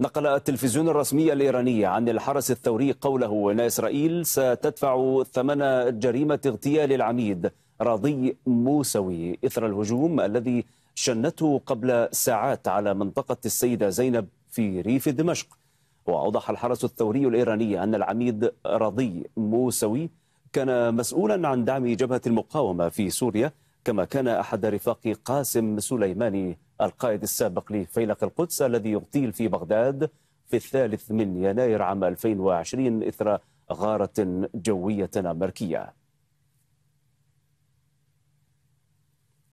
نقل التلفزيون الرسمي الإيراني عن الحرس الثوري قوله أن إسرائيل ستدفع ثمن جريمة اغتيال العميد راضي موسوي إثر الهجوم الذي شنته قبل ساعات على منطقة السيدة زينب في ريف دمشق وأوضح الحرس الثوري الإيراني أن العميد راضي موسوي كان مسؤولا عن دعم جبهة المقاومة في سوريا كما كان أحد رفاق قاسم سليماني القائد السابق لفيلق القدس الذي اغتيل في بغداد في الثالث من يناير عام 2020 إثر غارة جوية أمريكية